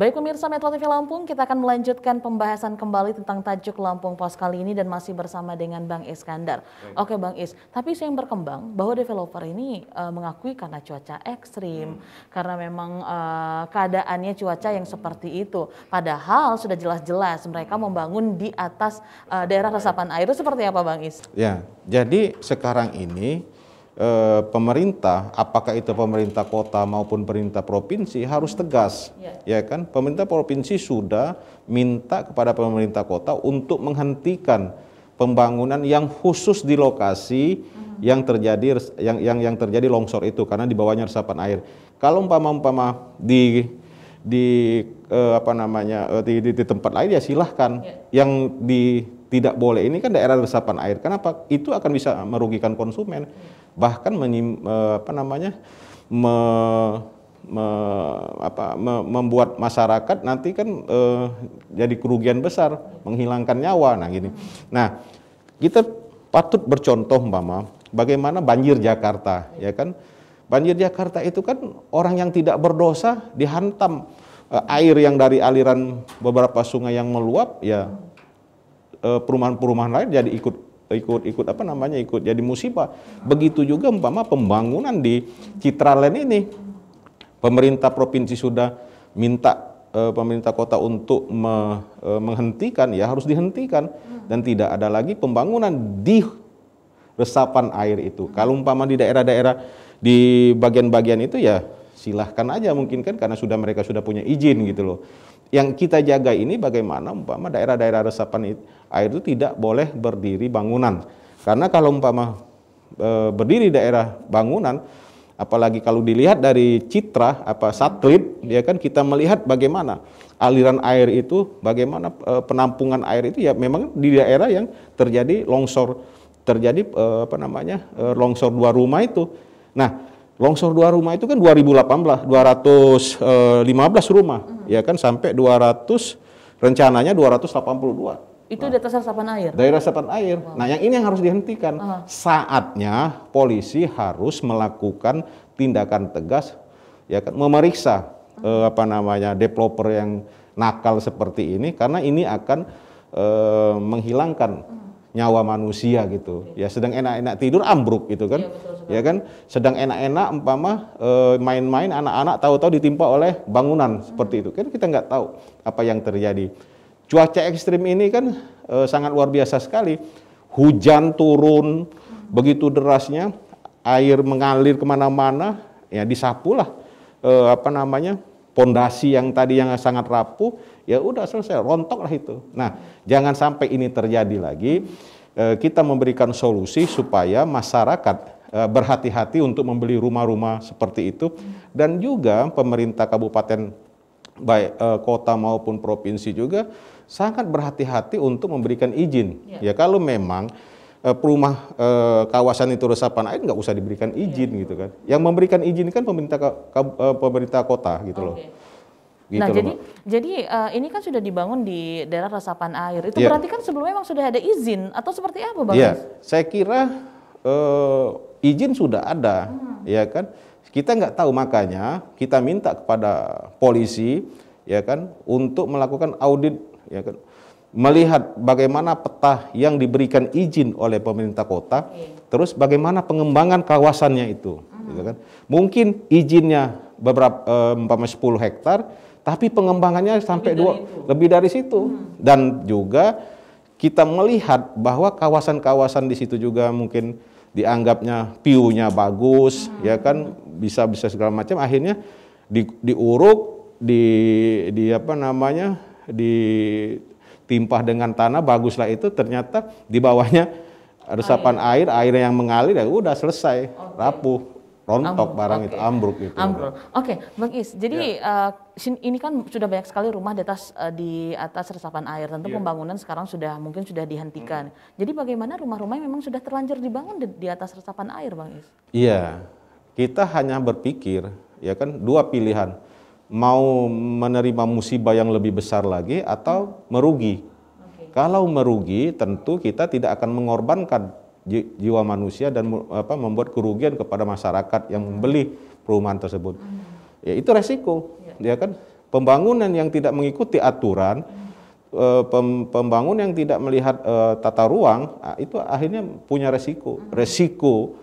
Baik pemirsa Metro TV Lampung, kita akan melanjutkan pembahasan kembali tentang tajuk Lampung Pos kali ini dan masih bersama dengan Bang Iskandar. Baik. Oke Bang Is, tapi saya yang berkembang bahwa developer ini uh, mengakui karena cuaca ekstrim, hmm. karena memang uh, keadaannya cuaca yang seperti itu. Padahal sudah jelas-jelas mereka hmm. membangun di atas uh, daerah resapan air itu seperti apa Bang Is? Ya, jadi sekarang ini Eh, pemerintah, apakah itu pemerintah kota maupun pemerintah provinsi harus tegas, ya, ya kan? Pemerintah provinsi sudah minta kepada pemerintah kota untuk menghentikan pembangunan yang khusus di lokasi -huh. Hmm. yang terjadi yang yang yang terjadi longsor itu karena di bawahnya resapan air. Kalau umpama-umpama di di eh, apa namanya eh, di, di, di tempat lain ya silahkan. Ya. Yang di tidak boleh ini kan daerah resapan air. Kenapa? Itu akan bisa merugikan konsumen. Ya bahkan menim, eh, apa namanya me, me, apa, me, membuat masyarakat nanti kan e, jadi kerugian besar, menghilangkan nyawa. Nah, gini. Nah, kita patut bercontoh, Mama, bagaimana banjir Jakarta, ya kan? Banjir Jakarta itu kan orang yang tidak berdosa dihantam e, air yang dari aliran beberapa sungai yang meluap, ya perumahan-perumahan lain jadi ikut ikut ikut apa namanya ikut jadi musibah. Begitu juga umpama pembangunan di Citraland ini pemerintah provinsi sudah minta e, pemerintah kota untuk me, e, menghentikan ya harus dihentikan dan tidak ada lagi pembangunan di resapan air itu. Kalau umpama di daerah-daerah di bagian-bagian itu ya silahkan aja mungkin kan karena sudah mereka sudah punya izin gitu loh yang kita jaga ini bagaimana umpama daerah-daerah resapan air itu tidak boleh berdiri bangunan. Karena kalau umpama e, berdiri daerah bangunan, apalagi kalau dilihat dari citra apa satelit, ya kan kita melihat bagaimana aliran air itu, bagaimana e, penampungan air itu ya memang di daerah yang terjadi longsor, terjadi e, apa namanya e, longsor dua rumah itu. Nah Longsor dua rumah itu kan 2018, 215 eh, rumah, -huh. Mm-hmm. ya kan sampai 200 rencananya 282. Itu nah, data resapan air. Dari resapan air. Wow. Nah, yang ini yang harus dihentikan. -huh. Saatnya polisi harus melakukan tindakan tegas ya kan memeriksa eh, apa namanya developer yang nakal seperti ini karena ini akan eh, menghilangkan -huh. Mm-hmm nyawa manusia gitu. Iya. Ya sedang enak-enak tidur ambruk gitu kan. Ya, ya kan sedang enak-enak umpama eh, main-main anak-anak tahu-tahu ditimpa oleh bangunan hmm. seperti itu. Kan kita nggak tahu apa yang terjadi. Cuaca ekstrim ini kan e, sangat luar biasa sekali. Hujan turun hmm. begitu derasnya, air mengalir kemana-mana, ya disapulah e, apa namanya pondasi yang tadi yang sangat rapuh, ya udah selesai, rontoklah itu. Nah, jangan sampai ini terjadi lagi. E, kita memberikan solusi supaya masyarakat e, berhati-hati untuk membeli rumah-rumah seperti itu dan juga pemerintah kabupaten baik e, kota maupun provinsi juga sangat berhati-hati untuk memberikan izin. ya, ya kalau memang Eh, perumah eh, kawasan itu resapan air nggak usah diberikan iya. izin yeah. gitu kan. Yang memberikan izin kan pemerintah eh, pemerintah kota gitu okay. loh. Gitu nah jadi Mbak. jadi uh, ini kan sudah dibangun di daerah resapan air. Itu yeah. berarti kan sebelumnya memang sudah ada izin atau seperti apa bang? Iya, saya kira uh, izin sudah ada, hmm. ya kan. Kita nggak tahu makanya kita minta kepada polisi, ya kan, untuk melakukan audit, ya kan melihat bagaimana peta yang diberikan izin oleh pemerintah kota, okay. Iya. terus bagaimana pengembangan kawasannya itu, uh-huh. gitu kan? Mungkin izinnya beberapa eh, umpama eh, 10 hektar, tapi pengembangannya sampai dua lebih dari situ. Uh-huh. Dan juga kita melihat bahwa kawasan-kawasan di situ juga mungkin dianggapnya piunya bagus, uh-huh. ya kan bisa bisa segala macam. Akhirnya di, diuruk, di di apa namanya di timpah dengan tanah baguslah itu ternyata di bawahnya resapan air air, air yang mengalir ya udah selesai okay. rapuh rontok ambruk, barang okay. itu ambruk itu. Ambruk. Oke, okay, Bang Is. Jadi yeah. Iya. uh, ini kan sudah banyak sekali rumah di atas uh, di atas resapan air. Tentu yeah. pembangunan sekarang sudah mungkin sudah dihentikan. hmm. Jadi bagaimana rumah-rumah yang memang sudah terlanjur dibangun di, di atas resapan air, Bang Is? Iya. Kita hanya berpikir ya kan dua pilihan mau menerima musibah yang lebih besar lagi atau merugi. Okay. Kalau merugi, tentu kita tidak akan mengorbankan jiwa manusia dan apa, membuat kerugian kepada masyarakat yang hmm. membeli perumahan tersebut. Hmm. Ya itu resiko, yeah. ya kan. Pembangunan yang tidak mengikuti aturan, hmm. Eh, pembangun yang tidak melihat uh, tata ruang, ah, itu akhirnya punya resiko. Hmm. Resiko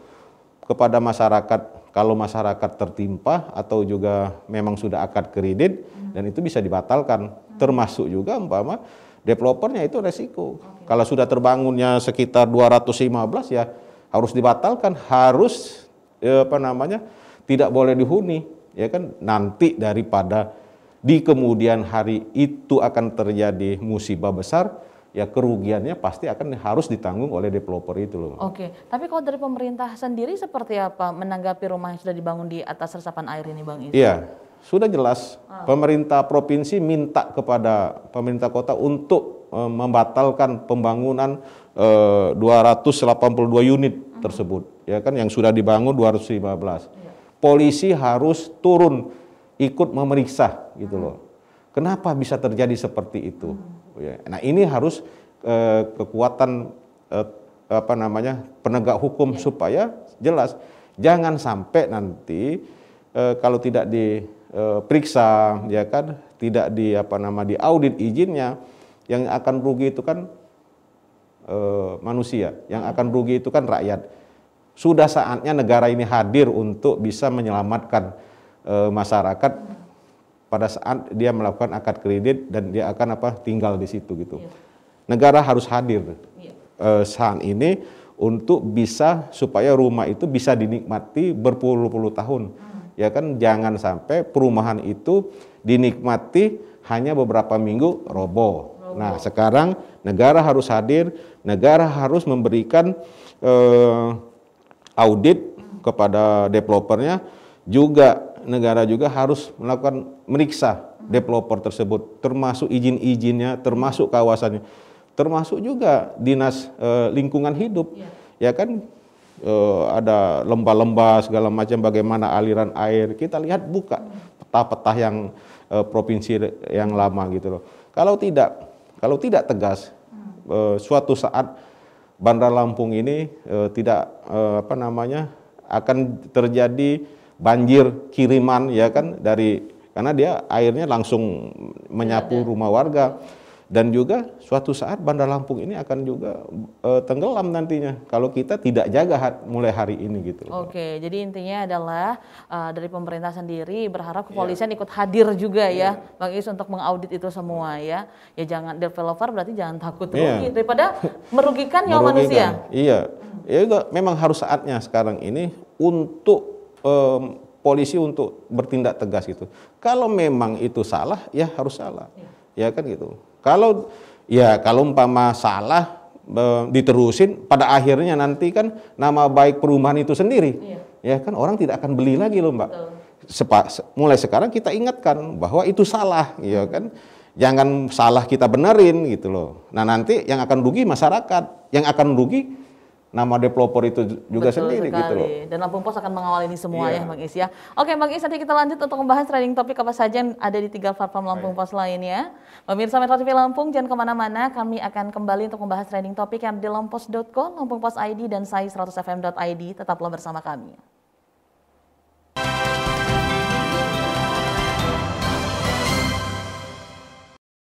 kepada masyarakat kalau masyarakat tertimpa atau juga memang sudah akad kredit hmm. dan itu bisa dibatalkan. Hmm. Termasuk juga umpama developernya itu resiko. Okay. Kalau sudah terbangunnya sekitar 215 ya harus dibatalkan, harus ya, apa namanya? tidak boleh dihuni ya kan nanti daripada di kemudian hari itu akan terjadi musibah besar ya kerugiannya pasti akan harus ditanggung oleh developer itu loh. Oke, tapi kalau dari pemerintah sendiri seperti apa menanggapi rumah yang sudah dibangun di atas resapan air ini Bang Iya, sudah jelas ah. pemerintah provinsi minta kepada pemerintah kota untuk e, membatalkan pembangunan e, eh, 282 unit -huh. Mhm. tersebut. Ya kan yang sudah dibangun 215. Ya. Polisi harus turun ikut memeriksa gitu -huh. Mhm. loh. Kenapa bisa terjadi seperti itu? -huh. Mhm. Ya. Nah ini harus eh, kekuatan eh, apa namanya penegak hukum ya. supaya jelas jangan sampai nanti eh, kalau tidak diperiksa ya kan tidak di apa nama di audit izinnya yang akan rugi itu kan manusia yang iya. akan rugi itu kan rakyat sudah saatnya negara ini hadir untuk bisa menyelamatkan masyarakat hmm pada saat dia melakukan akad kredit dan dia akan apa tinggal di situ gitu. Ya. Negara harus hadir ya. uh, saat ini untuk bisa supaya rumah itu bisa dinikmati berpuluh-puluh tahun. Hmm. Ya kan jangan sampai perumahan itu dinikmati hanya beberapa minggu roboh. Robo. Nah, sekarang negara harus hadir, negara harus memberikan uh, audit hmm. kepada developernya juga negara juga harus melakukan meriksa developer tersebut, termasuk izin-izinnya, termasuk kawasannya, termasuk juga dinas e, lingkungan hidup, ya, ya kan e, ada lembah-lembah segala macam bagaimana aliran air kita lihat buka peta-peta yang e, provinsi yang lama gitu loh. Kalau tidak, kalau tidak tegas, e, suatu saat Bandar Lampung ini e, tidak e, apa namanya akan terjadi banjir kiriman ya kan dari karena dia airnya langsung menyapu rumah warga dan juga suatu saat Bandar Lampung ini akan juga e, tenggelam nantinya kalau kita tidak jaga hat, mulai hari ini gitu. Oke, jadi intinya adalah e, dari pemerintah sendiri berharap iya. kepolisian yeah. ikut hadir juga yeah. ya, Bang Is untuk mengaudit itu semua ya. Ya jangan developer berarti jangan takut yeah. rugi daripada merugikan nyawa manusia. Iya, ya juga memang harus saatnya sekarang ini untuk um, polisi untuk bertindak tegas gitu. Kalau memang itu salah ya harus salah. Ya, ya kan gitu. Kalau ya kalau umpama salah diterusin pada akhirnya nanti kan nama baik perumahan itu sendiri iya. ya kan orang tidak akan beli iya, lagi loh mbak Sepa, mulai sekarang kita ingatkan bahwa itu salah ya kan jangan salah kita benerin gitu loh nah nanti yang akan rugi masyarakat yang akan rugi nama developer itu juga Betul sendiri gitu sekali. gitu loh. Dan Lampung Pos akan mengawal ini semua yeah. ya iya. Bang Is ya. Oke Bang Is nanti kita lanjut untuk membahas trading topik apa saja yang ada di tiga platform Lampung Pos lainnya. Pemirsa Metro TV Lampung jangan kemana-mana, kami akan kembali untuk membahas trading topik yang di lompos.co, Lampung Pos ID dan sai100fm.id. Tetaplah bersama kami.